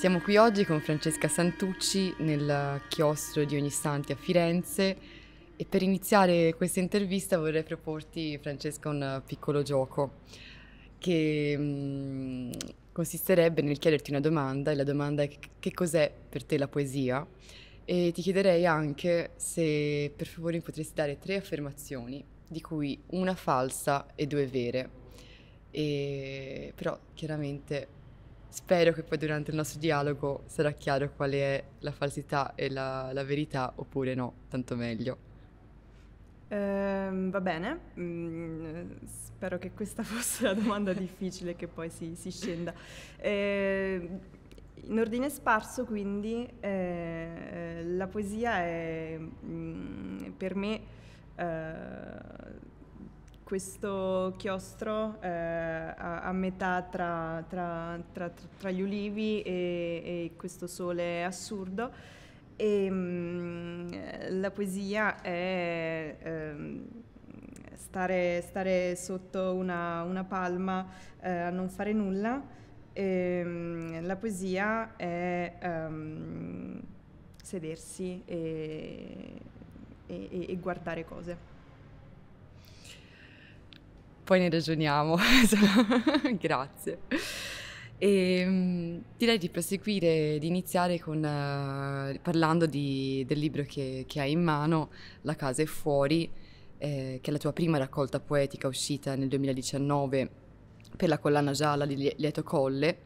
Siamo qui oggi con Francesca Santucci nel chiostro di Ogni Santi a Firenze e per iniziare questa intervista vorrei proporti, Francesca, un piccolo gioco che mh, mm, consisterebbe nel chiederti una domanda e la domanda è che, cos'è per te la poesia e ti chiederei anche se per favore potresti dare tre affermazioni di cui una falsa e due vere e, però chiaramente Spero che poi durante il nostro dialogo sarà chiaro qual è la falsità e la, la verità oppure no, tanto meglio. Ehm, va bene, mm, spero che questa fosse la domanda difficile che poi si, si scenda. Ehm, in ordine sparso, quindi, eh, la poesia è mm, per me eh, questo chiostro eh, a, a, metà tra, tra, tra, tra gli ulivi e, e, questo sole assurdo. E, ehm, mh, la poesia è ehm, stare, stare, sotto una, una palma eh, a non fare nulla. E, ehm, mh, la poesia è ehm, sedersi e, e guardare cose poi ne ragioniamo. Grazie. E, ehm, direi di proseguire, di iniziare con, uh, parlando di, del libro che, che, hai in mano, La casa è fuori, eh, che è la tua prima raccolta poetica uscita nel 2019 per la collana gialla di Lieto Colle.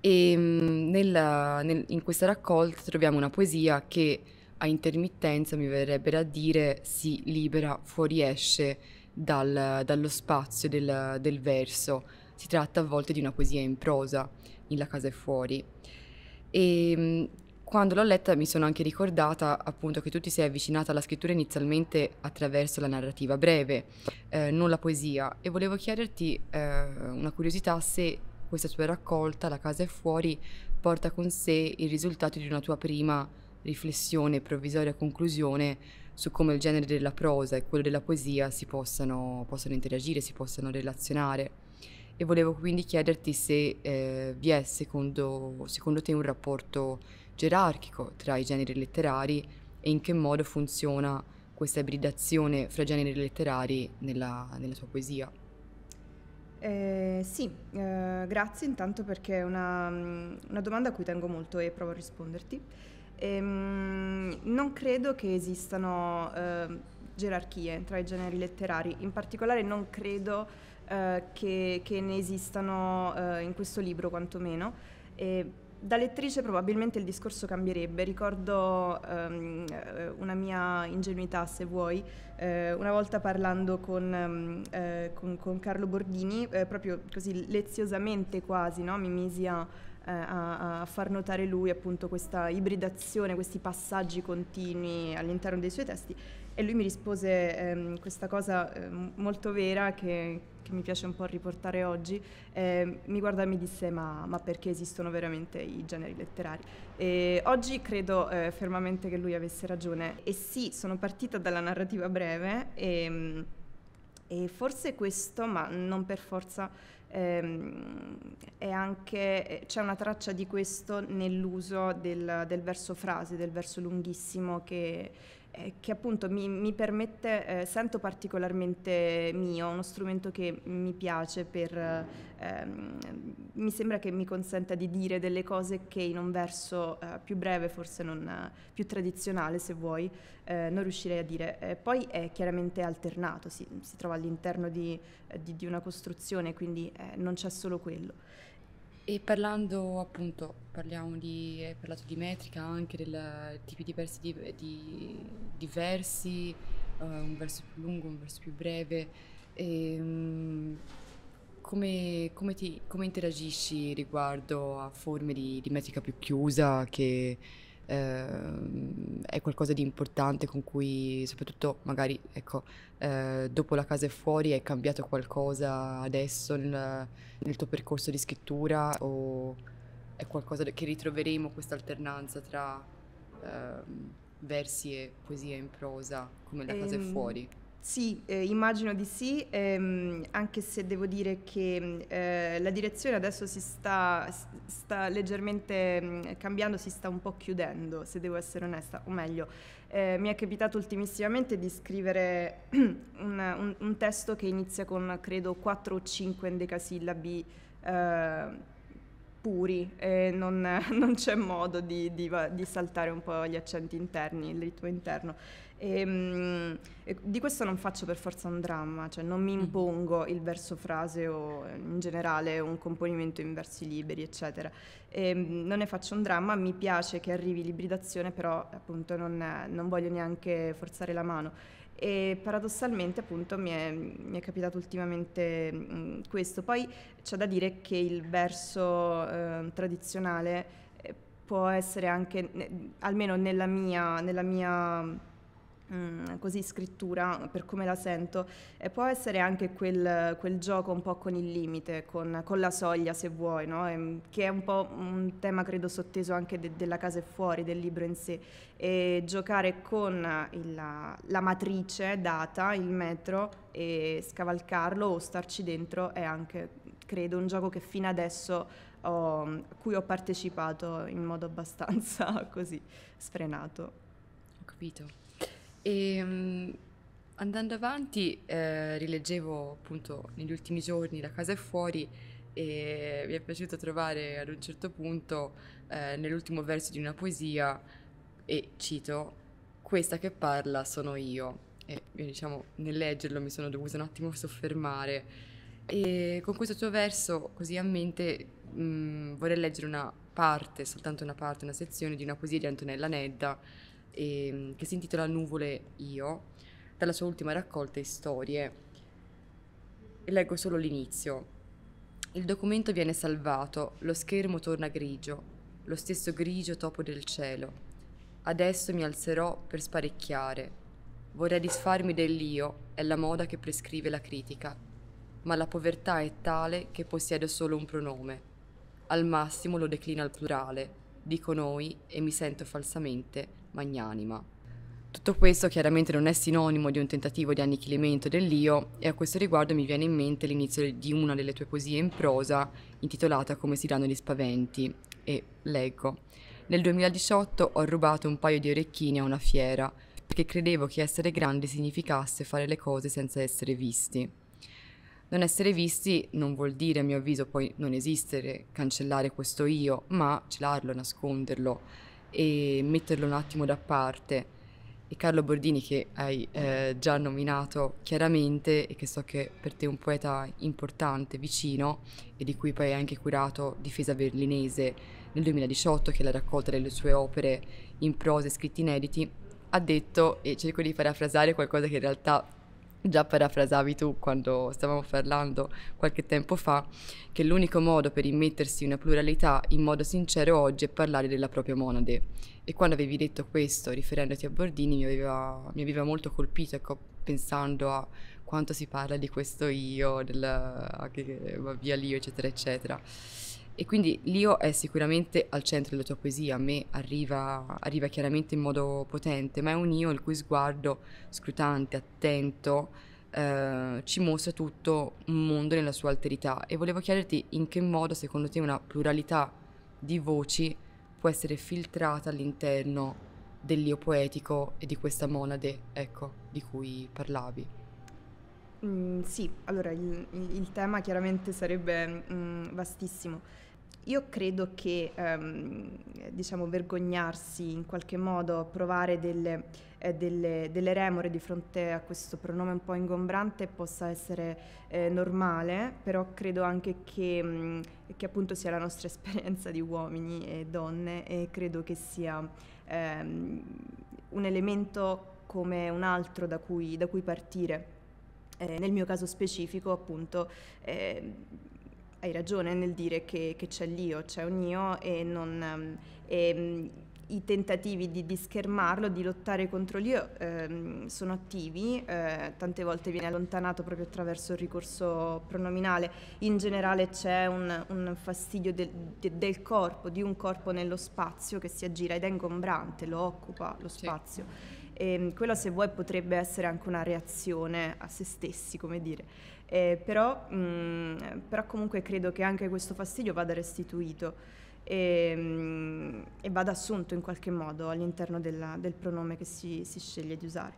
E ehm, nella, nel, in questa raccolta troviamo una poesia che a intermittenza, mi verrebbe a dire, si libera, fuoriesce dal, dallo spazio del, del verso. Si tratta a volte di una poesia in prosa, in La casa è fuori. E mm, quando l'ho letta mi sono anche ricordata appunto che tu ti sei avvicinata alla scrittura inizialmente attraverso la narrativa breve, eh, non la poesia, e volevo chiederti eh, una curiosità se questa tua raccolta, La casa è fuori, porta con sé il risultato di una tua prima riflessione, provvisoria conclusione su come il genere della prosa e quello della poesia si possano, possano interagire, si possano relazionare. E volevo quindi chiederti se eh, vi è secondo, secondo te un rapporto gerarchico tra i generi letterari e in che modo funziona questa ibridazione fra generi letterari nella, nella tua poesia. Eh, sì, eh, grazie intanto perché è una, mm, una, domanda a cui tengo molto e provo a risponderti. Ehm, non credo che esistano eh, gerarchie tra i generi letterari, in particolare non credo eh, che, che, ne esistano eh, in questo libro quantomeno. E, da lettrice probabilmente il discorso cambierebbe. Ricordo um, una mia ingenuità, se vuoi, eh, una volta parlando con, ehm, eh, con, con Carlo Bordini, eh, proprio così leziosamente quasi, no? mi misi a eh, a, a, far notare lui appunto questa ibridazione, questi passaggi continui all'interno dei suoi testi e lui mi rispose ehm, questa cosa eh, molto vera che, che, mi piace un po' riportare oggi, eh, mi guarda e mi disse ma, ma, perché esistono veramente i generi letterari? E oggi credo eh, fermamente che lui avesse ragione e sì, sono partita dalla narrativa breve e, ehm, e forse questo, ma non per forza, Ehm, anche, c'è una traccia di questo nell'uso del, del verso frase, del verso lunghissimo che che appunto mi, mi permette, eh, sento particolarmente mio, uno strumento che mi piace per, ehm, mi sembra che mi consenta di dire delle cose che in un verso eh, più breve, forse non, eh, più tradizionale se vuoi, eh, non riuscirei a dire. Eh, poi è chiaramente alternato, si, si trova all'interno di, di, di, una costruzione, quindi non c'è solo quello. E parlando appunto parliamo di, hai parlato di metrica anche, dei tipi diversi di, di diversi, uh, un verso più lungo, un verso più breve. E, um, come, come, ti, come, interagisci riguardo a forme di, di metrica più chiusa che eh, è qualcosa di importante con cui soprattutto magari ecco, eh, dopo la casa è fuori è cambiato qualcosa adesso nel, nel tuo percorso di scrittura o è qualcosa che ritroveremo questa alternanza tra ehm, versi e poesia in prosa, come la cosa ehm, è fuori. Sì, eh, immagino di sì, ehm, anche se devo dire che eh, la direzione adesso si sta, sta, leggermente mm, cambiando, si sta un po' chiudendo, se devo essere onesta, o meglio, eh, mi è capitato ultimissimamente di scrivere un, un, un, testo che inizia con, credo, 4 o 5 endecasillabi ehm, puri e non, non c'è modo di, di, di, saltare un po' gli accenti interni, il ritmo interno. E, ehm, e di questo non faccio per forza un dramma, cioè non mi mm. impongo il verso frase o in generale un componimento in versi liberi, eccetera. E, ehm, non ne faccio un dramma, mi piace che arrivi l'ibridazione, però appunto non, non voglio neanche forzare la mano e paradossalmente appunto mi è, mi è capitato ultimamente mh, mm, questo. Poi c'è da dire che il verso ehm, eh, tradizionale può essere anche, ne, almeno nella mia, nella mia Mm, così scrittura per come la sento e può essere anche quel, quel gioco un po' con il limite, con, con la soglia se vuoi, no? e, ehm, che è un po' un tema credo sotteso anche de, della casa e fuori, del libro in sé e giocare con il, la, la, matrice data, il metro e scavalcarlo o starci dentro è anche credo un gioco che fino adesso ho, cui ho partecipato in modo abbastanza così sfrenato. Ho capito. E, ehm, andando avanti, eh, rileggevo appunto negli ultimi giorni La casa è fuori e mi è piaciuto trovare ad un certo punto, eh, nell'ultimo verso di una poesia, e cito, questa che parla sono io. E diciamo, nel leggerlo mi sono dovuta un attimo soffermare. E con questo tuo verso, così a mente, mh, mm, vorrei leggere una parte, soltanto una parte, una sezione di una poesia di Antonella Nedda ehm, che si intitola Nuvole Io, dalla sua ultima raccolta Storie. E leggo solo l'inizio. Il documento viene salvato, lo schermo torna grigio, lo stesso grigio topo del cielo. Adesso mi alzerò per sparecchiare. Vorrei disfarmi dell'io, è la moda che prescrive la critica, ma la povertà è tale che possiedo solo un pronome. Al massimo lo declino al plurale, dico noi e mi sento falsamente magnanima. Tutto questo chiaramente non è sinonimo di un tentativo di annichilimento dell'io e a questo riguardo mi viene in mente l'inizio di una delle tue poesie in prosa intitolata Come si danno gli spaventi e leggo. Nel 2018 ho rubato un paio di orecchini a una fiera perché credevo che essere grandi significasse fare le cose senza essere visti. Non essere visti non vuol dire, a mio avviso, poi non esistere, cancellare questo io, ma celarlo, nasconderlo, e metterlo un attimo da parte. E Carlo Bordini, che hai eh, già nominato chiaramente e che so che per te è un poeta importante, vicino, e di cui poi hai anche curato Difesa berlinese nel 2018, che è la raccolta delle sue opere in prosa e scritti inediti, ha detto, e cerco di parafrasare qualcosa che in realtà Già parafrasavi tu quando stavamo parlando qualche tempo fa che l'unico modo per immettersi in una pluralità in modo sincero oggi è parlare della propria monade. E quando avevi detto questo, riferendoti a Bordini, mi aveva, mi aveva molto colpito, ecco, pensando a quanto si parla di questo io, del, che va via l'io, eccetera, eccetera. E quindi l'io è sicuramente al centro della tua poesia, a me arriva, arriva chiaramente in modo potente, ma è un io il cui sguardo scrutante, attento, eh, ci mostra tutto un mondo nella sua alterità. E volevo chiederti in che modo secondo te una pluralità di voci può essere filtrata all'interno dell'io poetico e di questa monade, ecco, di cui parlavi. Mm, sì, allora il, il, tema chiaramente sarebbe mm, vastissimo. Io credo che ehm, diciamo, vergognarsi in qualche modo, provare delle, eh, delle, delle, remore di fronte a questo pronome un po' ingombrante possa essere eh, normale, però credo anche che, mh, mm, che, appunto sia la nostra esperienza di uomini e donne e credo che sia ehm, un elemento come un altro da cui, da cui partire. Eh, nel mio caso specifico appunto ehm, hai ragione nel dire che, che c'è l'io, c'è un io e, non, ehm, e mm, i tentativi di, di, schermarlo, di lottare contro l'io ehm, sono attivi, eh, tante volte viene allontanato proprio attraverso il ricorso pronominale, in generale c'è un, un fastidio del, de, del, corpo, di un corpo nello spazio che si aggira ed è ingombrante, lo occupa lo spazio. Sì. Ehm, e, quello se vuoi potrebbe essere anche una reazione a se stessi, come dire. Eh, però, mh, mm, però, comunque credo che anche questo fastidio vada restituito e, mh, mm, e vada assunto in qualche modo all'interno della, del pronome che si, si, sceglie di usare.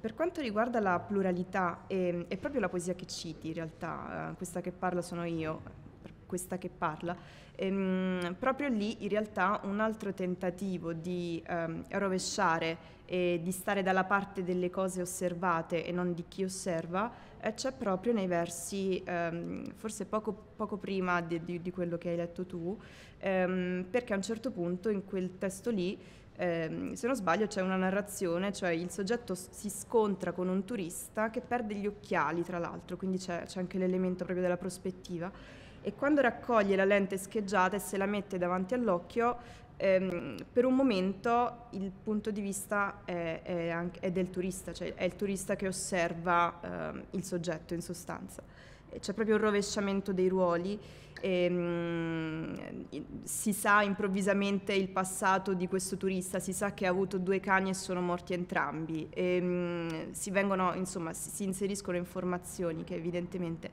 Per quanto riguarda la pluralità, e, ehm, è proprio la poesia che citi in realtà, eh, questa che parla sono io, questa che parla, ehm, proprio lì in realtà un altro tentativo di ehm, rovesciare e di stare dalla parte delle cose osservate e non di chi osserva, eh, c'è proprio nei versi, ehm, forse poco, poco prima di, di, di, quello che hai letto tu, ehm, perché a un certo punto in quel testo lì, ehm, se non sbaglio, c'è una narrazione, cioè il soggetto si scontra con un turista che perde gli occhiali, tra l'altro, quindi c'è, c'è anche l'elemento proprio della prospettiva e quando raccoglie la lente scheggiata e se la mette davanti all'occhio ehm, per un momento il punto di vista è, è, anche, è, del turista, cioè è il turista che osserva ehm, il soggetto in sostanza. C'è proprio un rovesciamento dei ruoli, ehm, si sa improvvisamente il passato di questo turista, si sa che ha avuto due cani e sono morti entrambi, ehm, si, vengono, insomma, si inseriscono informazioni che evidentemente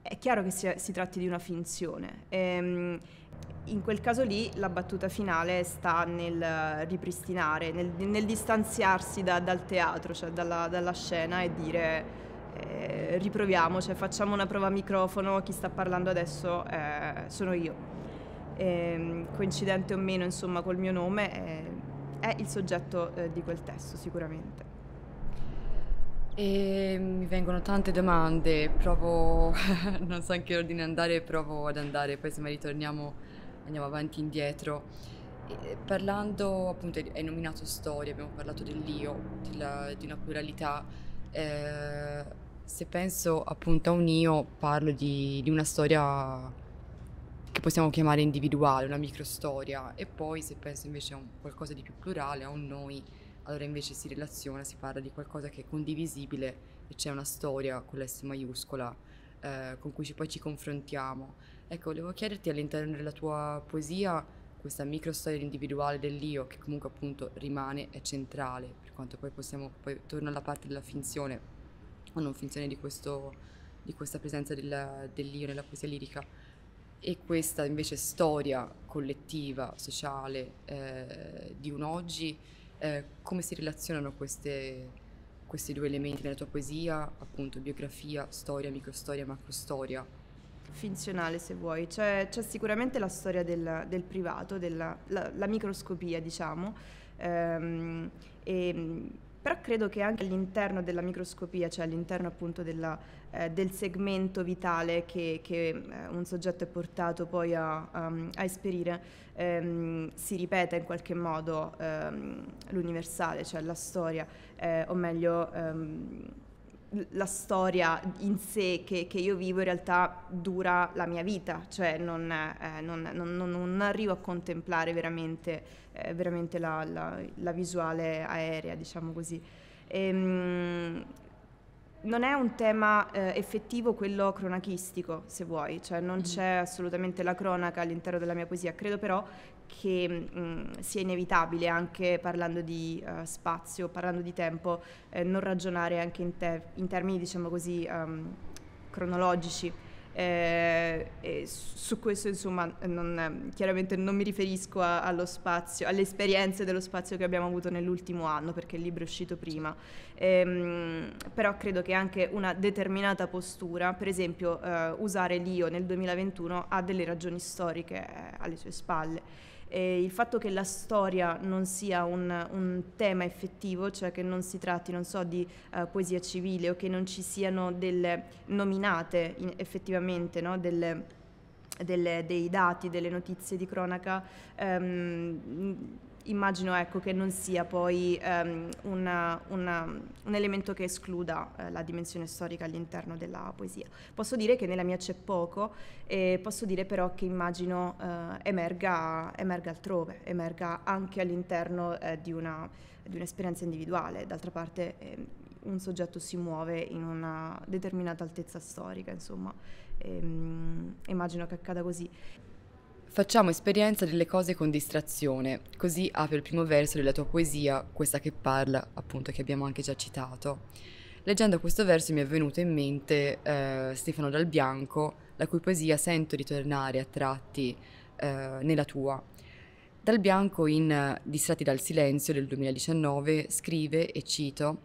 è chiaro che si, si, tratti di una finzione. Ehm, in quel caso lì la battuta finale sta nel ripristinare, nel, nel distanziarsi da, dal teatro, cioè dalla, dalla scena e dire eh, riproviamo, cioè facciamo una prova a microfono, chi sta parlando adesso eh, sono io. E, ehm, coincidente o meno insomma col mio nome è, eh, è il soggetto eh, di quel testo sicuramente. E mi vengono tante domande, provo, non so in che ordine andare, provo ad andare, poi se mai ritorniamo andiamo avanti e indietro. E parlando, appunto, hai nominato storia, abbiamo parlato dell'io, della, di una pluralità. Eh, se penso appunto a un io, parlo di, di una storia che possiamo chiamare individuale, una microstoria, e poi se penso invece a un qualcosa di più plurale, a un noi, allora invece si relaziona, si parla di qualcosa che è condivisibile e c'è una storia con l'S maiuscola eh, con cui ci, poi ci confrontiamo. Ecco, volevo chiederti all'interno della tua poesia questa micro storia individuale dell'io che comunque appunto rimane, è centrale, per quanto poi possiamo, poi torno alla parte della finzione o non finzione di, questo, di questa presenza del, dell'io nella poesia lirica e questa invece storia collettiva, sociale eh, di un oggi, eh, come si relazionano queste, questi due elementi nella tua poesia, appunto biografia, storia, microstoria, macrostoria? finzionale se vuoi, c'è, c'è sicuramente la storia del, del privato, della la, la microscopia diciamo, ehm, e, però credo che anche all'interno della microscopia, cioè all'interno appunto della, eh, del segmento vitale che, che, eh, un soggetto è portato poi a, a, a esperire, ehm, si ripeta in qualche modo ehm, l'universale, cioè la storia, eh, o meglio ehm, la storia in sé che, che, io vivo in realtà dura la mia vita, cioè non, eh, non, non, non arrivo a contemplare veramente, eh, veramente la, la, la, visuale aerea, diciamo così. Ehm, non è un tema eh, effettivo quello cronachistico, se vuoi, cioè non mm-hmm. c'è assolutamente la cronaca all'interno della mia poesia, credo però che mh, sia inevitabile anche parlando di uh, spazio, parlando di tempo, eh, non ragionare anche in, te- in termini diciamo così um, cronologici. Eh, su questo insomma non, chiaramente non mi riferisco a, allo spazio, alle esperienze dello spazio che abbiamo avuto nell'ultimo anno perché il libro è uscito prima, eh, però credo che anche una determinata postura, per esempio eh, usare l'IO nel 2021 ha delle ragioni storiche eh, alle sue spalle. E il fatto che la storia non sia un, un, tema effettivo, cioè che non si tratti, non so, di uh, poesia civile o che non ci siano delle nominate in, effettivamente, no? delle, delle, dei dati, delle notizie di cronaca, um, immagino ecco, che non sia poi um, ehm, una, una, un elemento che escluda eh, la dimensione storica all'interno della poesia. Posso dire che nella mia c'è poco, e posso dire però che immagino eh, emerga, emerga, altrove, emerga anche all'interno eh, di, una, di, un'esperienza individuale. D'altra parte ehm, un soggetto si muove in una determinata altezza storica, insomma, e, um, immagino che accada così. Facciamo esperienza delle cose con distrazione, così apre il primo verso della tua poesia, questa che parla, appunto, che abbiamo anche già citato. Leggendo questo verso mi è venuto in mente eh, Stefano Dal Bianco, la cui poesia sento ritornare a tratti eh, nella tua. Dal Bianco in eh, Distratti dal silenzio del 2019 scrive, e cito,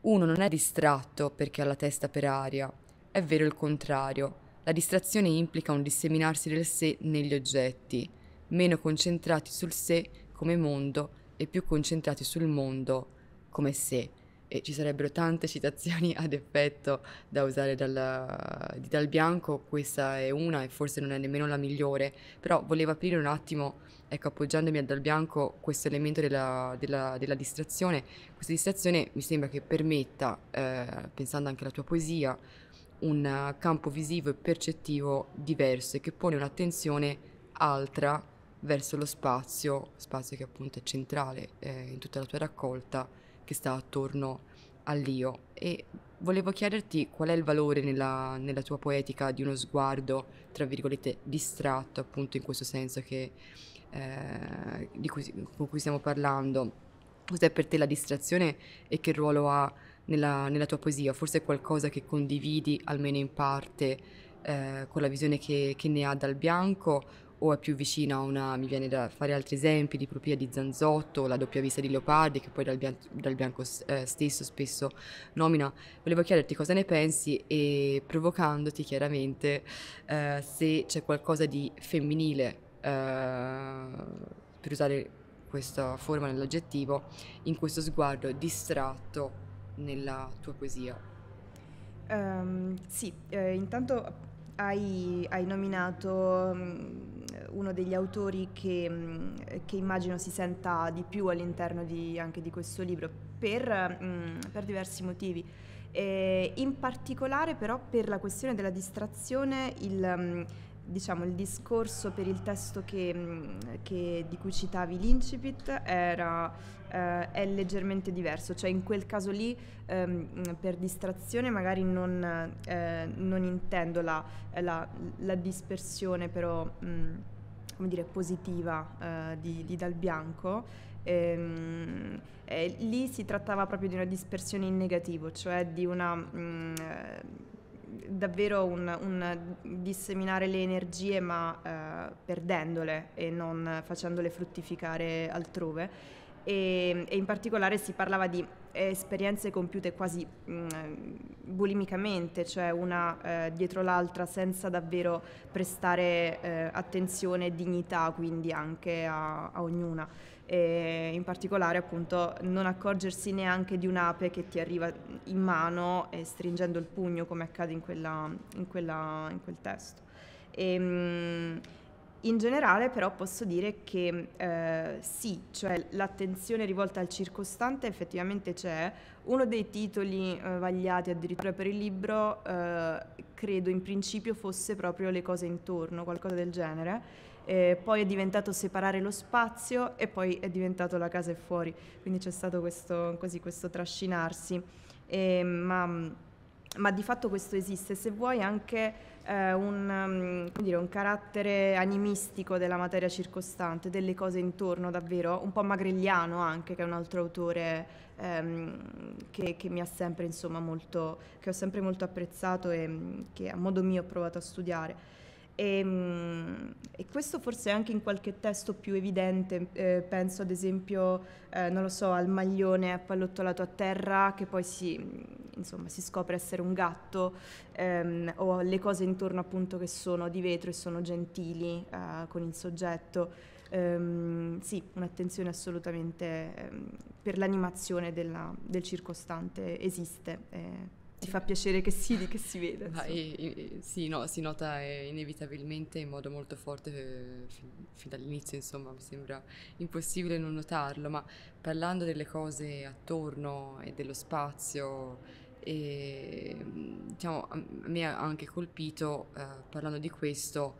Uno non è distratto perché ha la testa per aria, è vero il contrario, la distrazione implica un disseminarsi del sé negli oggetti, meno concentrati sul sé come mondo e più concentrati sul mondo come sé. E ci sarebbero tante citazioni ad effetto da usare dalla, di Dal Bianco, questa è una e forse non è nemmeno la migliore, però volevo aprire un attimo, ecco, appoggiandomi a Dal Bianco, questo elemento della, della, della distrazione. Questa distrazione mi sembra che permetta, eh, pensando anche alla tua poesia, un campo visivo e percettivo diverso e che pone un'attenzione altra verso lo spazio, spazio che appunto è centrale eh, in tutta la tua raccolta, che sta attorno all'io. E volevo chiederti qual è il valore nella, nella tua poetica di uno sguardo, tra virgolette, distratto, appunto in questo senso che, eh, di cui, con cui stiamo parlando. Cos'è per te la distrazione e che ruolo ha nella, nella tua poesia, forse è qualcosa che condividi almeno in parte eh, con la visione che, che, ne ha dal bianco o è più vicina a una, mi viene da fare altri esempi, di propria di Zanzotto, la doppia vista di Leopardi che poi dal, bian- dal bianco eh, stesso spesso nomina. Volevo chiederti cosa ne pensi e provocandoti chiaramente eh, se c'è qualcosa di femminile, eh, per usare questa forma nell'aggettivo, in questo sguardo distratto nella tua poesia? Um, sì, eh, intanto hai, hai nominato mm, uno degli autori che, mm, che, immagino si senta di più all'interno di, anche di questo libro per, mm, per diversi motivi. E in particolare però per la questione della distrazione il, diciamo, il discorso per il testo che, che, di cui citavi l'incipit era eh, è leggermente diverso, cioè in quel caso lì ehm, per distrazione magari non, eh, non intendo la, la, la, dispersione però mh, mm, come dire, positiva eh, di, di Dal Bianco. Ehm, lì si trattava proprio di una dispersione in negativo, cioè di una... Mh, mm, davvero un, un, disseminare le energie ma eh, perdendole e non facendole fruttificare altrove e, e in particolare si parlava di eh, esperienze compiute quasi mh, mm, bulimicamente, cioè una eh, dietro l'altra senza davvero prestare eh, attenzione e dignità quindi anche a, a ognuna. E in particolare appunto non accorgersi neanche di un'ape che ti arriva in mano e stringendo il pugno come accade in, quella, in, quella, in quel testo. E, ehm, mh, in generale però posso dire che eh, sì, cioè l'attenzione rivolta al circostante effettivamente c'è. Uno dei titoli eh, vagliati addirittura per il libro eh, credo in principio fosse proprio le cose intorno, qualcosa del genere. E eh, poi è diventato separare lo spazio e poi è diventato la casa è fuori, quindi c'è stato questo, così, questo trascinarsi. E, ehm, ma, ma di fatto questo esiste, se vuoi anche eh, un, um, dire, un, carattere animistico della materia circostante, delle cose intorno davvero, un po' magrelliano anche, che è un altro autore ehm, che, che, mi ha sempre, insomma, molto, che ho sempre molto apprezzato e mm, che a modo mio ho provato a studiare. E, ehm, e, questo forse anche in qualche testo più evidente, eh, penso ad esempio, eh, non lo so, al maglione appallottolato a terra che poi si, insomma, si scopre essere un gatto, ehm, o alle cose intorno appunto che sono di vetro e sono gentili eh, con il soggetto. Ehm, sì, un'attenzione assolutamente ehm, per l'animazione della, del circostante esiste. Eh. Ti fa piacere che si, che si veda. Ah, e, e, sì, no, si nota eh, inevitabilmente in modo molto forte eh, fin, fin, dall'inizio, insomma, mi sembra impossibile non notarlo, ma parlando delle cose attorno e dello spazio, e, diciamo, a me ha anche colpito, eh, parlando di questo,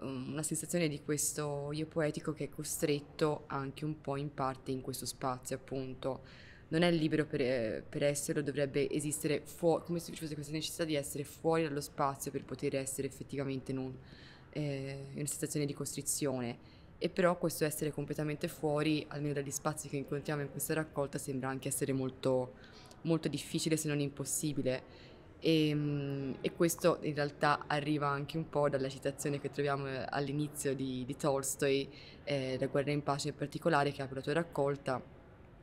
um, una sensazione di questo io poetico che è costretto anche un po' in parte in questo spazio, appunto non è libero per, eh, per esserlo, dovrebbe esistere fuori, come se ci fosse questa necessità di essere fuori dallo spazio per poter essere effettivamente in, un, eh, in una situazione di costrizione. E però questo essere completamente fuori, almeno dagli spazi che incontriamo in questa raccolta, sembra anche essere molto, molto difficile se non impossibile. E, ehm, e, questo in realtà arriva anche un po' dalla citazione che troviamo eh, all'inizio di, di Tolstoi, eh, La guerra in pace in particolare, che apre la tua raccolta,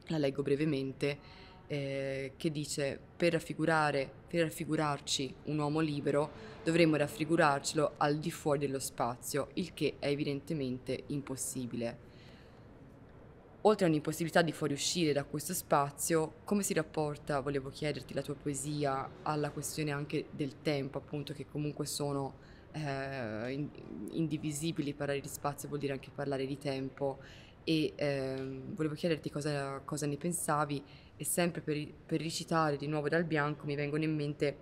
la leggo brevemente, eh, che dice per, raffigurare, per raffigurarci un uomo libero dovremmo raffigurarcelo al di fuori dello spazio, il che è evidentemente impossibile. Oltre a un'impossibilità di fuoriuscire da questo spazio, come si rapporta, volevo chiederti, la tua poesia alla questione anche del tempo, appunto, che comunque sono eh, indivisibili, parlare di spazio vuol dire anche parlare di tempo e ehm, volevo chiederti cosa, cosa, ne pensavi e sempre per, per, ricitare di nuovo dal bianco mi vengono in mente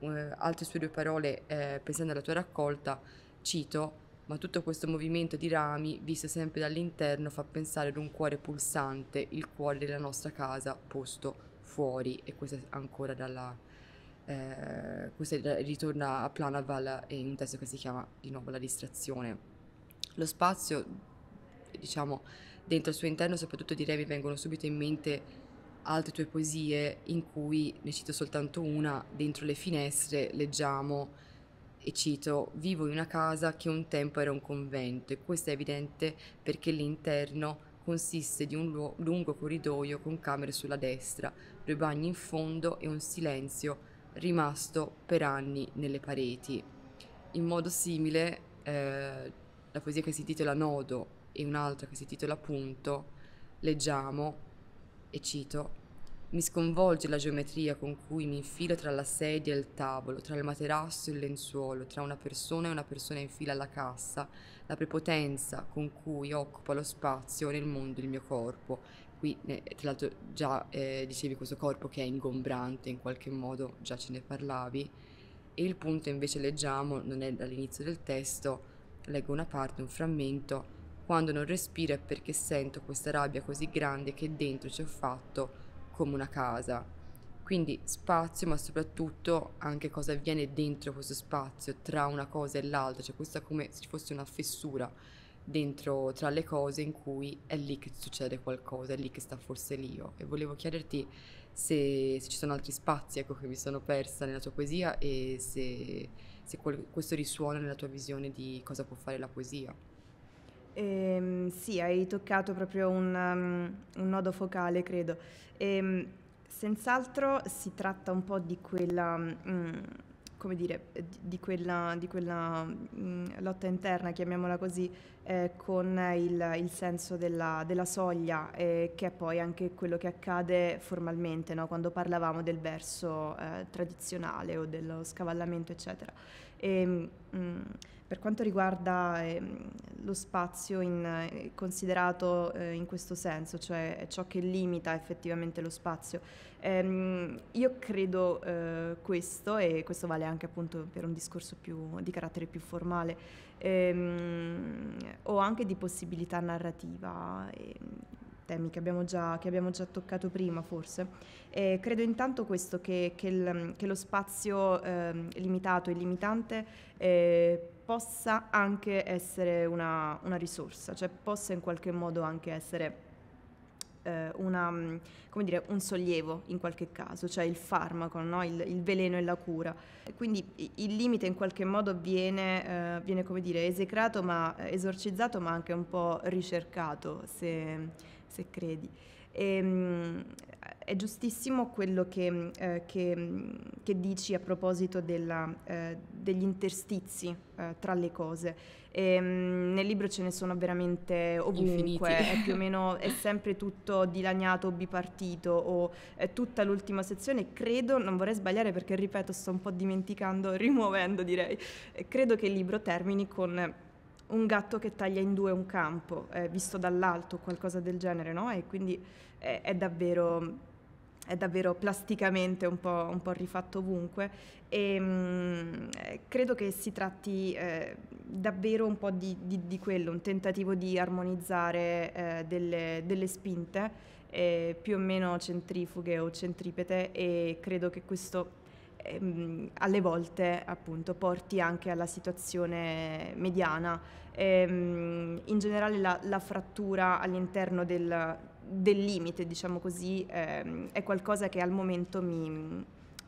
eh, altre sue due parole eh, pensando alla tua raccolta, cito, ma tutto questo movimento di rami visto sempre dall'interno fa pensare ad un cuore pulsante, il cuore della nostra casa posto fuori e questo ancora dalla... Eh, questo ritorna a Planaval in un testo che si chiama di nuovo La distrazione. Lo spazio diciamo, dentro il suo interno, soprattutto direi mi vengono subito in mente altre tue poesie in cui, ne cito soltanto una, dentro le finestre leggiamo e cito vivo in una casa che un tempo era un convento e questo è evidente perché l'interno consiste di un lu- lungo corridoio con camere sulla destra, due bagni in fondo e un silenzio rimasto per anni nelle pareti. In modo simile eh, la poesia che si intitola Nodo e un'altra che si titola Punto, leggiamo, e cito, mi sconvolge la geometria con cui mi infilo tra la sedia e il tavolo, tra il materasso e il lenzuolo, tra una persona e una persona in fila alla cassa, la prepotenza con cui occupa lo spazio nel mondo il mio corpo. Qui, eh, tra l'altro, già eh, dicevi questo corpo che è ingombrante in qualche modo, già ce ne parlavi. E il punto invece leggiamo, non è dall'inizio del testo, leggo una parte, un frammento, quando non respiro è perché sento questa rabbia così grande che dentro ci ho fatto come una casa. Quindi spazio, ma soprattutto anche cosa avviene dentro questo spazio, tra una cosa e l'altra, cioè questa come se ci fosse una fessura dentro tra le cose in cui è lì che succede qualcosa, è lì che sta forse l'io. E volevo chiederti se, se ci sono altri spazi ecco, che mi sono persa nella tua poesia e se, se quel, questo risuona nella tua visione di cosa può fare la poesia. Ehm, sì, hai toccato proprio un, um, un nodo focale, credo. Ehm, senz'altro si tratta un po' di quella, um, come dire, di quella, di quella um, lotta interna, chiamiamola così, eh, con il, il senso della, della soglia, eh, che è poi anche quello che accade formalmente, no? quando parlavamo del verso eh, tradizionale o dello scavallamento, eccetera. E, mh, mm, per quanto riguarda eh, lo spazio in, eh, considerato eh, in questo senso, cioè ciò che limita effettivamente lo spazio, ehm, io credo eh, questo, e questo vale anche appunto per un discorso più, di carattere più formale, ehm, o anche di possibilità narrativa. Ehm, temi che abbiamo già, che abbiamo già toccato prima forse. E credo intanto questo che, che, il, che lo spazio eh, limitato e limitante eh, possa anche essere una, una risorsa, cioè possa in qualche modo anche essere eh, una, dire, un sollievo in qualche caso, cioè il farmaco, no? il, il, veleno e la cura. Quindi il limite in qualche modo viene, eh, viene dire, esecrato, ma esorcizzato, ma anche un po' ricercato, se, se credi. E, ehm, è giustissimo quello che, eh, che, che, dici a proposito della, eh, degli interstizi eh, tra le cose. E, ehm, nel libro ce ne sono veramente ovunque, è più o meno è sempre tutto dilaniato, o bipartito o eh, tutta l'ultima sezione. Credo, non vorrei sbagliare perché ripeto, sto un po' dimenticando, rimuovendo direi, credo che il libro termini con un gatto che taglia in due un campo, eh, visto dall'alto, o qualcosa del genere, no? E quindi è, è davvero è davvero plasticamente un po', un po rifatto ovunque e ehm, mh, eh, credo che si tratti eh, davvero un po' di, di, di, quello, un tentativo di armonizzare eh, delle, delle, spinte eh, più o meno centrifughe o centripete e credo che questo ehm, alle volte appunto porti anche alla situazione mediana ehm, in generale la, la frattura all'interno del, del, limite, diciamo così, ehm, è qualcosa che al momento mi,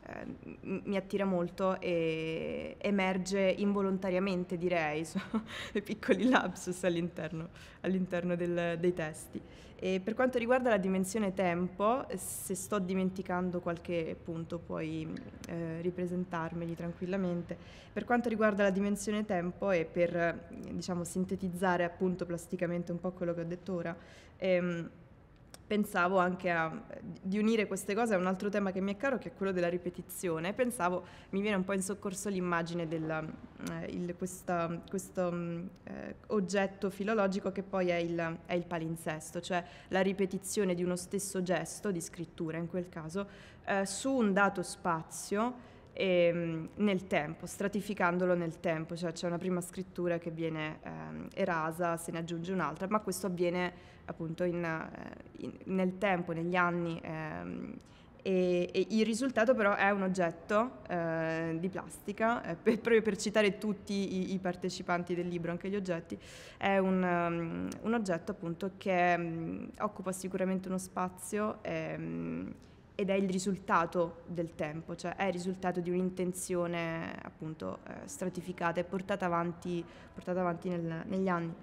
eh, mi attira molto e emerge involontariamente, direi, sono dei piccoli lapsus all'interno, all'interno del, dei testi. E per quanto riguarda la dimensione tempo, se sto dimenticando qualche punto puoi eh, ripresentarmeli tranquillamente. Per quanto riguarda la dimensione tempo e per diciamo, sintetizzare appunto plasticamente un po' quello che ho detto ora, ehm, pensavo anche a, di unire queste cose a un altro tema che mi è caro, che è quello della ripetizione. Pensavo, mi viene un po' in soccorso l'immagine di eh, questo mm, eh, oggetto filologico che poi è il, è il, palinsesto, cioè la ripetizione di uno stesso gesto, di scrittura in quel caso, eh, su un dato spazio e, ehm, nel tempo, stratificandolo nel tempo, cioè c'è una prima scrittura che viene ehm, erasa, se ne aggiunge un'altra, ma questo avviene appunto in, eh, in, nel tempo, negli anni. Ehm, e, e il risultato però è un oggetto eh, di plastica, eh, per, proprio per citare tutti i, i, partecipanti del libro, anche gli oggetti, è un, um, un oggetto appunto che um, occupa sicuramente uno spazio. um, ed è il risultato del tempo, cioè è il risultato di un'intenzione appunto eh, stratificata e portata avanti, portata avanti nel, negli anni.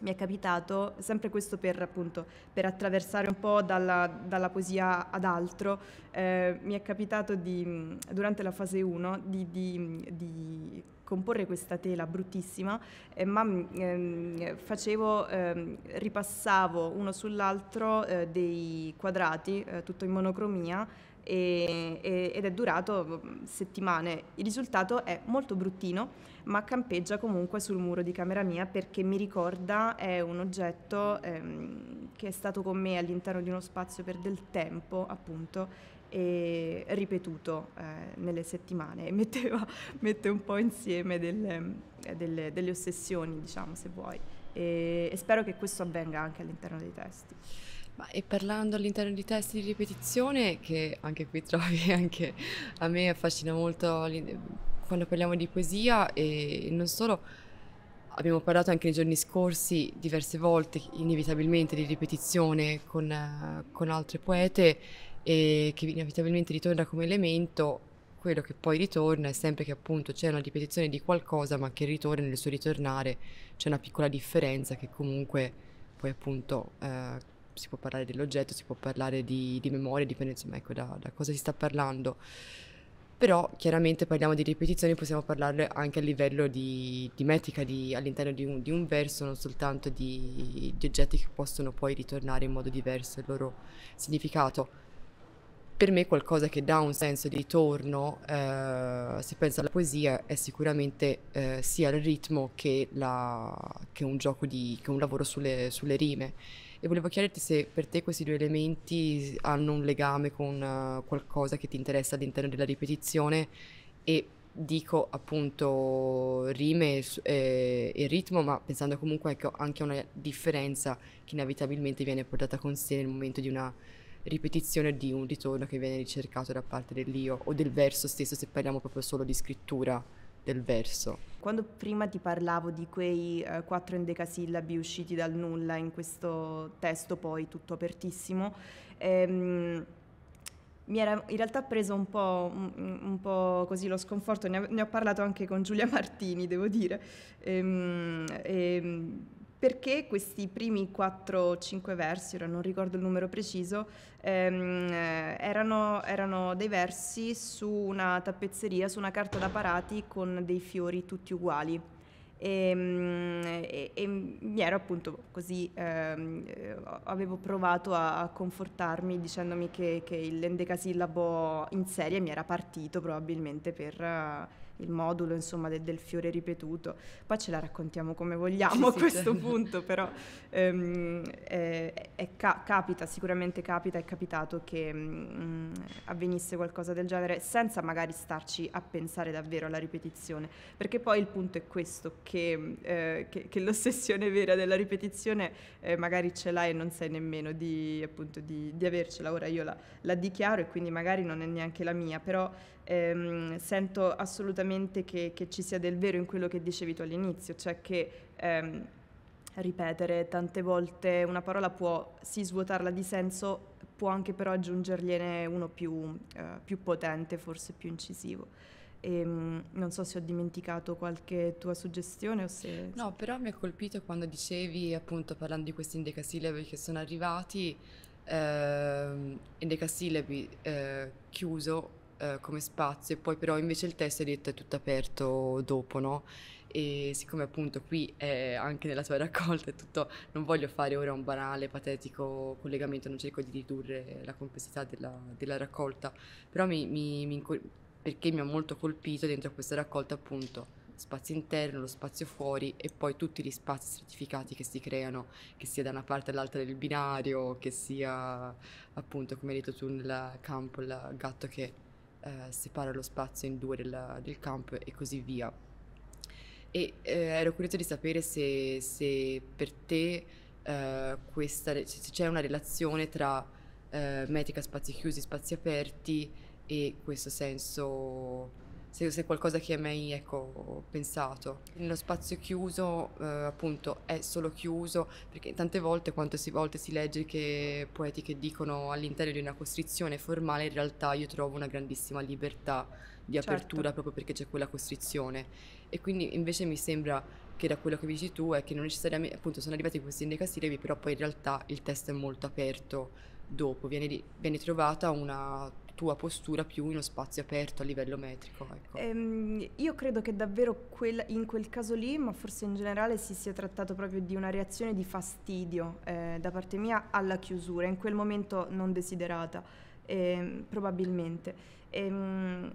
Mi è capitato, sempre questo per, appunto, per attraversare un po' dalla, dalla poesia ad altro, eh, mi è capitato di, durante la fase 1 di, di, di comporre questa tela bruttissima, eh, ma mm, ehm, facevo, ehm, ripassavo uno sull'altro eh, dei quadrati, eh, tutto in monocromia, e, e, ed è durato mm, settimane. Il risultato è molto bruttino, ma campeggia comunque sul muro di camera mia perché mi ricorda, è un oggetto ehm, che è stato con me all'interno di uno spazio per del tempo, appunto, e ripetuto eh, nelle settimane e metteva, mette un po' insieme delle, delle, delle ossessioni, diciamo, se vuoi. E, e, spero che questo avvenga anche all'interno dei testi. Ma e parlando all'interno di testi di ripetizione, che anche qui trovi, anche a me affascina molto quando parliamo di poesia e non solo, abbiamo parlato anche nei giorni scorsi diverse volte, inevitabilmente, di ripetizione con, con altre poete e che inevitabilmente ritorna come elemento, quello che poi ritorna è sempre che appunto c'è una ripetizione di qualcosa, ma che ritorna nel suo ritornare c'è una piccola differenza che comunque poi appunto eh, si può parlare dell'oggetto, si può parlare di, di memoria, dipende insomma ecco da, da cosa si sta parlando però chiaramente parliamo di ripetizioni, possiamo parlarne anche a livello di, di metrica di, all'interno di un, di un, verso, non soltanto di, oggetti che possono poi ritornare in modo diverso il loro significato per me qualcosa che dà un senso di ritorno, eh, se penso alla poesia, è sicuramente eh, sia il ritmo che, la, che, un, di, che un lavoro sulle, sulle, rime. E volevo chiederti se per te questi due elementi hanno un legame con uh, qualcosa che ti interessa all'interno della ripetizione e dico appunto rime e, e ritmo, ma pensando comunque ecco, anche a una differenza che inevitabilmente viene portata con sé nel momento di una ripetizione di un ritorno che viene ricercato da parte dell'io o del verso stesso se parliamo proprio solo di scrittura del verso. Quando prima ti parlavo di quei eh, quattro endecasillabi usciti dal nulla in questo testo poi tutto apertissimo, ehm, mi era in realtà preso un po', un, un po così lo sconforto, ne ho, ne ho, parlato anche con Giulia Martini, devo dire. Ehm, ehm, perché questi primi 4-5 versi, ora non ricordo il numero preciso, ehm, erano, erano, dei versi su una tappezzeria, su una carta da parati con dei fiori tutti uguali. E, ehm, e, e mi ero appunto così, ehm, avevo provato a, a, confortarmi dicendomi che, che il endecasillabo in serie mi era partito probabilmente per il modulo insomma, de- del fiore ripetuto. Poi ce la raccontiamo come vogliamo sì, a questo sì. punto, però ehm, è, è ca- capita, sicuramente capita, è capitato che mh, mm, avvenisse qualcosa del genere senza magari starci a pensare davvero alla ripetizione, perché poi il punto è questo, che, eh, che, che l'ossessione vera della ripetizione eh, magari ce l'hai e non sai nemmeno di, appunto, di, di avercela. Ora io la, la dichiaro e quindi magari non è neanche la mia, però ehm, sento assolutamente che, che, ci sia del vero in quello che dicevi tu all'inizio, cioè che ehm, ripetere tante volte una parola può sì svuotarla di senso, può anche però aggiungergliene uno più, eh, più potente, forse più incisivo. E, ehm, non so se ho dimenticato qualche tua suggestione o se... No, però mi ha colpito quando dicevi, appunto parlando di questi indecasillabi che sono arrivati, eh, endecasillabi eh, chiuso eh, come spazio e poi però invece il testo è detto è tutto aperto dopo, no? E siccome appunto qui è anche nella tua raccolta è tutto, non voglio fare ora un banale, patetico collegamento, non cerco di ridurre la complessità della, della raccolta, però mi, mi, mi perché mi ha molto colpito dentro questa raccolta appunto spazio interno, lo spazio fuori e poi tutti gli spazi stratificati che si creano, che sia da una parte all'altra del binario, che sia appunto come hai detto tu nel campo il gatto che eh, separa lo spazio in due della, del campo e così via. E eh, ero curiosa di sapere se, se per te eh, questa, se c'è una relazione tra eh, metica spazi chiusi, spazi aperti e questo senso se, se qualcosa che hai mai ecco, pensato. Nello spazio chiuso, eh, appunto, è solo chiuso, perché tante volte, quante volte si legge che poeti che dicono all'interno di una costrizione formale, in realtà io trovo una grandissima libertà di certo. apertura certo. proprio perché c'è quella costrizione. E quindi invece mi sembra che da quello che dici tu è che non necessariamente, appunto, sono arrivati questi endecasillabi, però poi in realtà il testo è molto aperto dopo, viene, viene trovata una tua postura più in uno spazio aperto a livello metrico. Ecco. Ehm, io credo che davvero quel, in quel caso lì, ma forse in generale, si sia trattato proprio di una reazione di fastidio eh, da parte mia alla chiusura, in quel momento non desiderata, ehm, probabilmente. Ehm,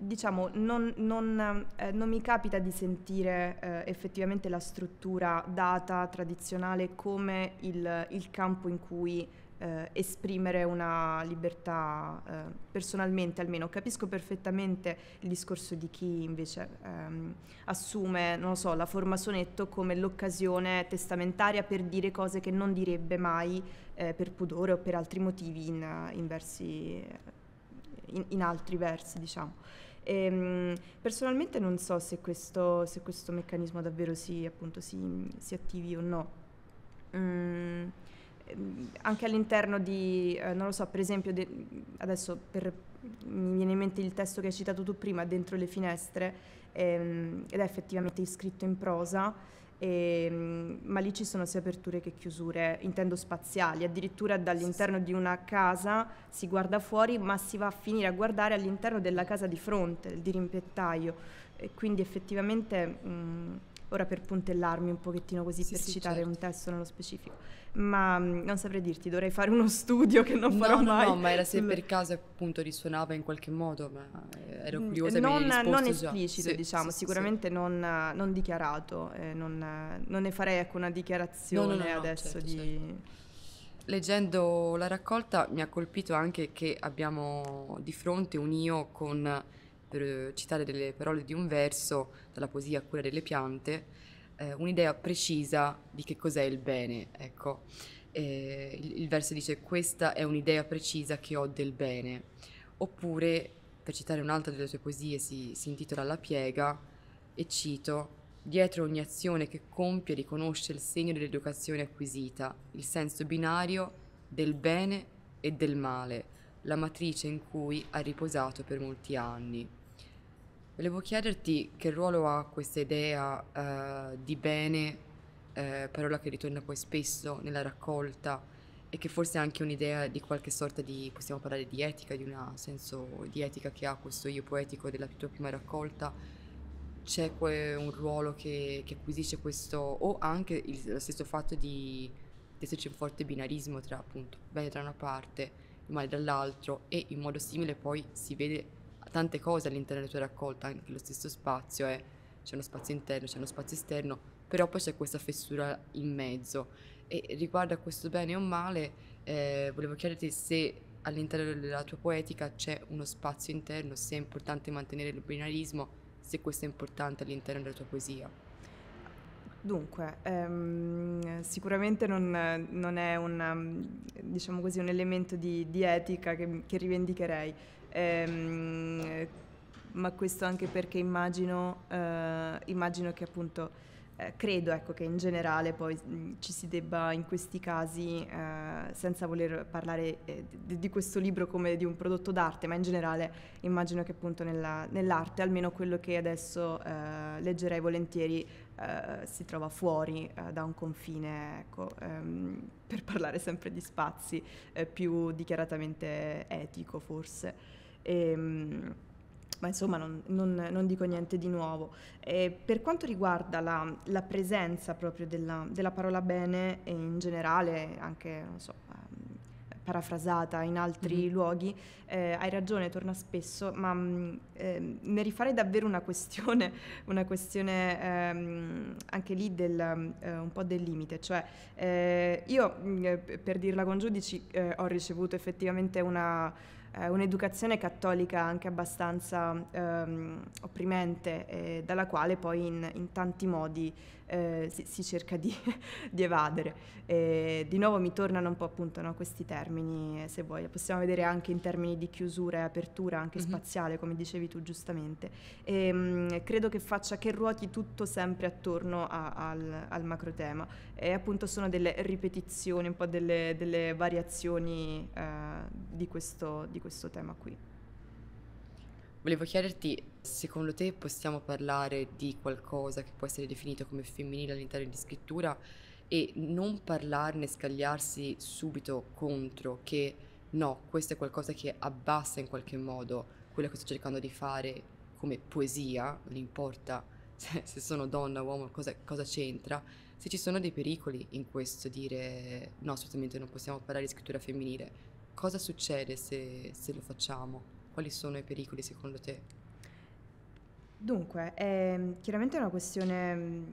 diciamo, non, non, eh, non, mi capita di sentire eh, effettivamente la struttura data, tradizionale, come il, il campo in cui eh, esprimere una libertà eh, personalmente almeno. Capisco perfettamente il discorso di chi invece ehm, assume, non so, la forma sonetto come l'occasione testamentaria per dire cose che non direbbe mai eh, per pudore o per altri motivi in, in, versi, in, in altri versi, diciamo. E, ehm, personalmente non so se questo, se questo meccanismo davvero si, appunto, si, si attivi o no. Mm. Ehm, anche all'interno di, eh, non lo so, per esempio, de- adesso per, mi viene in mente il testo che hai citato tu prima, Dentro le finestre, ehm, ed è effettivamente scritto in prosa, ehm, ma lì ci sono sia aperture che chiusure, intendo spaziali, addirittura dall'interno di una casa si guarda fuori, ma si va a finire a guardare all'interno della casa di fronte, il dirimpettaio, e quindi effettivamente... Mh, ora per puntellarmi un pochettino così sì, per sì, citare certo. un testo nello specifico, ma mm, non saprei dirti, dovrei fare uno studio che non farò no, mai. No, no, ma era se per caso appunto risuonava in qualche modo, ma eh, ero mm, curiosa di non, non esplicito, sì, diciamo, sicuramente non, non, dichiarato, eh, non, non, ne farei ecco, una dichiarazione no, adesso certo, di... Certo. Leggendo la raccolta mi ha colpito anche che abbiamo di fronte un io con per eh, citare delle parole di un verso dalla poesia Cura delle piante, eh, un'idea precisa di che cos'è il bene. Ecco. Eh, il, il verso dice questa è un'idea precisa che ho del bene. Oppure, per citare un'altra delle sue poesie, si, si intitola La piega e cito Dietro ogni azione che compie riconosce il segno dell'educazione acquisita, il senso binario del bene e del male, la matrice in cui ha riposato per molti anni. Volevo chiederti che ruolo ha questa idea eh, di bene, eh, parola che ritorna poi spesso nella raccolta e che forse è anche un'idea di qualche sorta di, possiamo parlare di etica, di un senso di etica che ha questo io poetico della tua prima raccolta, c'è un ruolo che, che, acquisisce questo, o anche il, lo stesso fatto di, di esserci un forte binarismo tra appunto bene da una parte, male dall'altro, e in modo simile poi si vede tante cose all'interno della tua raccolta, anche lo stesso spazio, è, c'è uno spazio interno, c'è uno spazio esterno, però poi c'è questa fessura in mezzo. E riguardo a questo bene o male, eh, volevo chiederti se all'interno della tua poetica c'è uno spazio interno, se è importante mantenere il binarismo, se questo è importante all'interno della tua poesia. Dunque, ehm, sicuramente non, non è un, diciamo così, un, elemento di, di etica che, che rivendicherei, ehm, ma questo anche perché immagino, eh, immagino che appunto eh, credo ecco, che in generale poi mm, ci si debba in questi casi, eh, senza voler parlare eh, di, di, questo libro come di un prodotto d'arte, ma in generale immagino che appunto nella, nell'arte, almeno quello che adesso eh, leggerei volentieri, si trova fuori da un confine, ecco, ehm, per parlare sempre di spazi più dichiaratamente etico forse. Ehm, ma insomma non, non, non, dico niente di nuovo. Eh, per quanto riguarda la, la presenza proprio della, della, parola bene e in generale anche, non so, ehm, parafrasata in altri mm luoghi, eh, hai ragione, torna spesso, ma eh, ne rifarei davvero una questione, una questione ehm, anche lì del, eh, un po' del limite, cioè eh, io mm, eh, per dirla con giudici eh, ho ricevuto effettivamente una eh, un'educazione cattolica anche abbastanza ehm, opprimente, eh, dalla quale poi in, in tanti modi eh, si, si, cerca di, di evadere. E di nuovo mi tornano un po' appunto no, questi termini, se vuoi, possiamo vedere anche in termini di chiusura e apertura, anche mm-hmm. spaziale, come dicevi tu giustamente. E, ehm, mh, credo che faccia che ruoti tutto sempre attorno a, al, al tema e appunto sono delle ripetizioni, un po' delle, delle variazioni eh, di, questo, di questo tema qui. Volevo chiederti Secondo te possiamo parlare di qualcosa che può essere definito come femminile all'interno di scrittura e non parlarne, scagliarsi subito contro che no, questo è qualcosa che abbassa in qualche modo quello che sto cercando di fare come poesia, non importa se, se sono donna, o uomo, cosa, cosa c'entra, se ci sono dei pericoli in questo dire no, assolutamente non possiamo parlare di scrittura femminile, cosa succede se, se lo facciamo? Quali sono i pericoli secondo te? Dunque, ehm, è chiaramente una questione mm,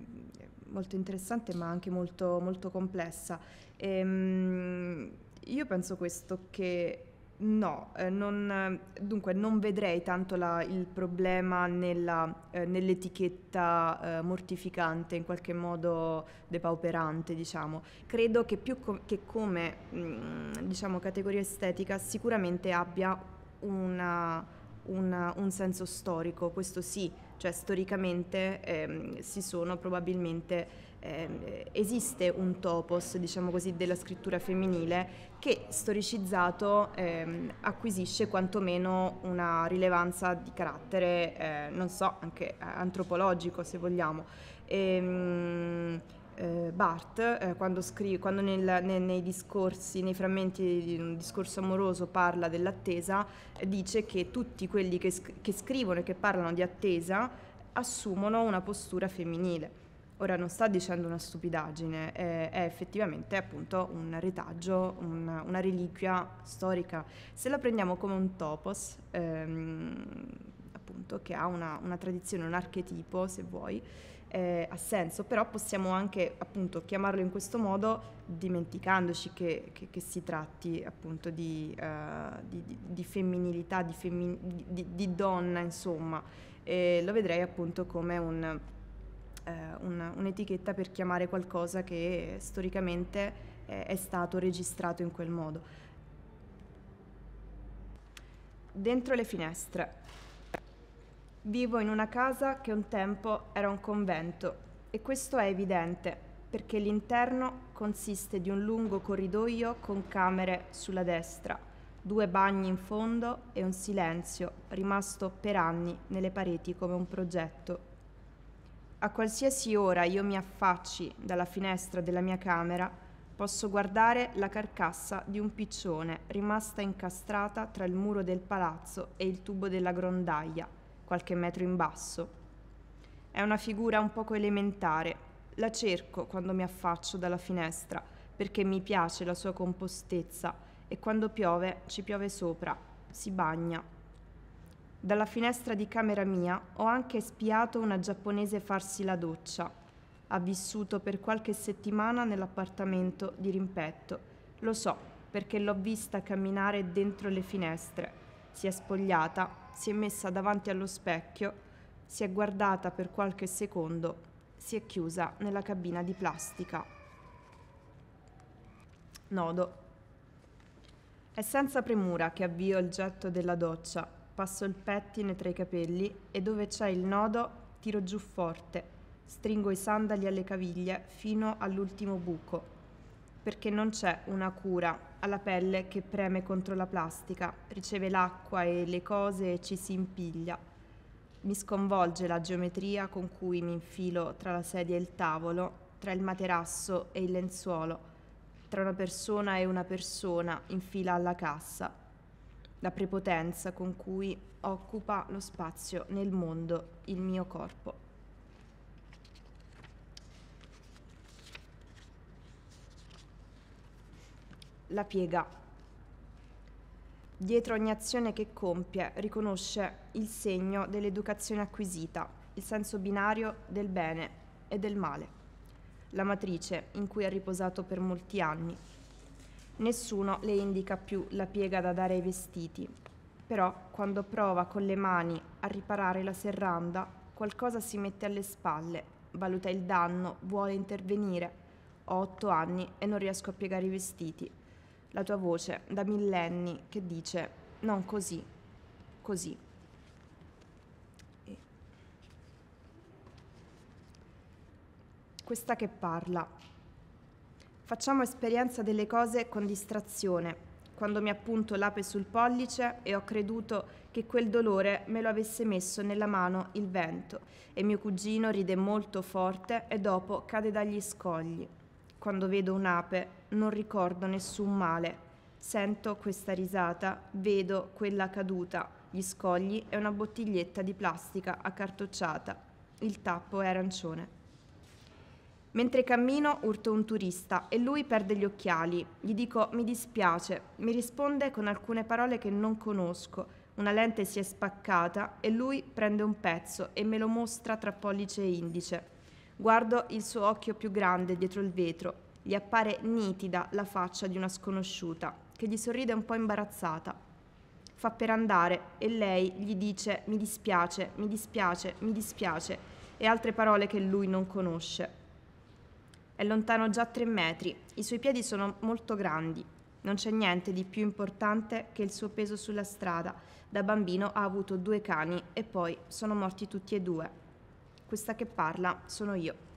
molto interessante ma anche molto, molto complessa. Ehm, io penso questo che no, eh, non, dunque non vedrei tanto la, il problema nella, eh, nell'etichetta eh, mortificante, in qualche modo depauperante, diciamo. Credo che più com- che come mh, mm, diciamo, categoria estetica sicuramente abbia una un, un senso storico, questo sì, cioè storicamente ehm, si sono probabilmente eh, esiste un topos, diciamo così, della scrittura femminile che storicizzato eh, acquisisce quantomeno una rilevanza di carattere, eh, non so, anche antropologico se vogliamo. E, ehm, eh, Bart, eh, quando, scrive, quando nel, nei, nei, discorsi, nei frammenti di un discorso amoroso parla dell'attesa, eh, dice che tutti quelli che, che scrivono e che parlano di attesa assumono una postura femminile. Ora non sta dicendo una stupidaggine, è, è effettivamente appunto un retaggio, una, una, reliquia storica. Se la prendiamo come un topos, ehm, appunto, che ha una, una tradizione, un archetipo, se vuoi, eh, ha senso, però possiamo anche appunto chiamarlo in questo modo dimenticandoci che, che, che si tratti appunto di, uh, di, di, di femminilità, femmin- di, donna insomma, e lo vedrei appunto come un, uh, un, un'etichetta per chiamare qualcosa che storicamente eh, è stato registrato in quel modo. Dentro le finestre. Vivo in una casa che un tempo era un convento e questo è evidente perché l'interno consiste di un lungo corridoio con camere sulla destra, due bagni in fondo e un silenzio rimasto per anni nelle pareti come un progetto. A qualsiasi ora io mi affacci dalla finestra della mia camera, posso guardare la carcassa di un piccione rimasta incastrata tra il muro del palazzo e il tubo della grondaia qualche metro in basso. È una figura un poco elementare, la cerco quando mi affaccio dalla finestra, perché mi piace la sua compostezza e quando piove ci piove sopra, si bagna. Dalla finestra di camera mia ho anche spiato una giapponese farsi la doccia. Ha vissuto per qualche settimana nell'appartamento di rimpetto. Lo so, perché l'ho vista camminare dentro le finestre si è spogliata, si è messa davanti allo specchio, si è guardata per qualche secondo, si è chiusa nella cabina di plastica. Nodo. È senza premura che avvio il getto della doccia, passo il pettine tra i capelli e dove c'è il nodo tiro giù forte, stringo i sandali alle caviglie fino all'ultimo buco, perché non c'è una cura alla pelle che preme contro la plastica, riceve l'acqua e le cose e ci si impiglia. Mi sconvolge la geometria con cui mi infilo tra la sedia e il tavolo, tra il materasso e il lenzuolo, tra una persona e una persona in fila alla cassa, la prepotenza con cui occupa lo spazio nel mondo il mio corpo. la piega. Dietro ogni azione che compie riconosce il segno dell'educazione acquisita, il senso binario del bene e del male, la matrice in cui ha riposato per molti anni. Nessuno le indica più la piega da dare ai vestiti, però quando prova con le mani a riparare la serranda, qualcosa si mette alle spalle, valuta il danno, vuole intervenire. Ho otto anni e non riesco a piegare i vestiti la tua voce da millenni che dice non così, così. E questa che parla. Facciamo esperienza delle cose con distrazione. Quando mi appunto l'ape sul pollice e ho creduto che quel dolore me lo avesse messo nella mano il vento e mio cugino ride molto forte e dopo cade dagli scogli quando vedo un'ape, non ricordo nessun male. Sento questa risata, vedo quella caduta, gli scogli e una bottiglietta di plastica accartocciata. Il tappo è arancione. Mentre cammino urto un turista e lui perde gli occhiali. Gli dico mi dispiace, mi risponde con alcune parole che non conosco. Una lente si è spaccata e lui prende un pezzo e me lo mostra tra pollice e indice. Guardo il suo occhio più grande dietro il vetro. Gli appare nitida la faccia di una sconosciuta, che gli sorride un po' imbarazzata. Fa per andare e lei gli dice mi dispiace, mi dispiace, mi dispiace e altre parole che lui non conosce. È lontano già tre metri, i suoi piedi sono molto grandi, non c'è niente di più importante che il suo peso sulla strada. Da bambino ha avuto due cani e poi sono morti tutti e due. Questa che parla sono io.